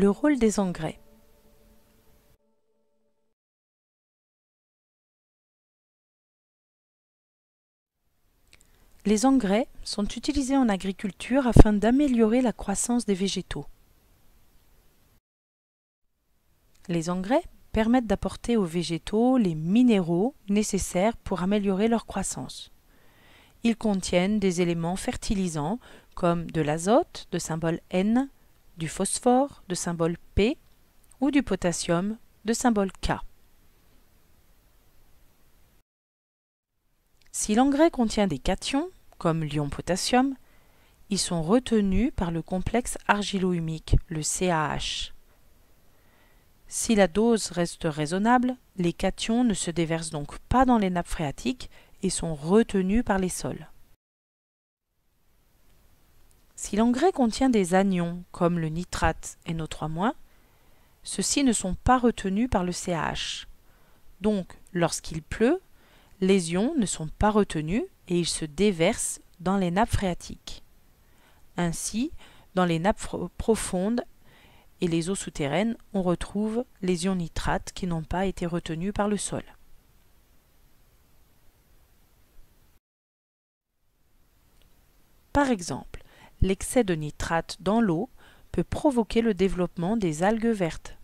Le rôle des engrais. Les engrais sont utilisés en agriculture afin d'améliorer la croissance des végétaux. Les engrais permettent d'apporter aux végétaux les minéraux nécessaires pour améliorer leur croissance. Ils contiennent des éléments fertilisants comme de l'azote, de symbole N, du phosphore de symbole P ou du potassium de symbole K. Si l'engrais contient des cations, comme l'ion-potassium, ils sont retenus par le complexe argilo-humique, le CAH. Si la dose reste raisonnable, les cations ne se déversent donc pas dans les nappes phréatiques et sont retenus par les sols. Si l'engrais contient des anions, comme le nitrate et nos 3 ceux-ci ne sont pas retenus par le CH. Donc, lorsqu'il pleut, les ions ne sont pas retenus et ils se déversent dans les nappes phréatiques. Ainsi, dans les nappes profondes et les eaux souterraines, on retrouve les ions nitrates qui n'ont pas été retenus par le sol. Par exemple, L'excès de nitrate dans l'eau peut provoquer le développement des algues vertes.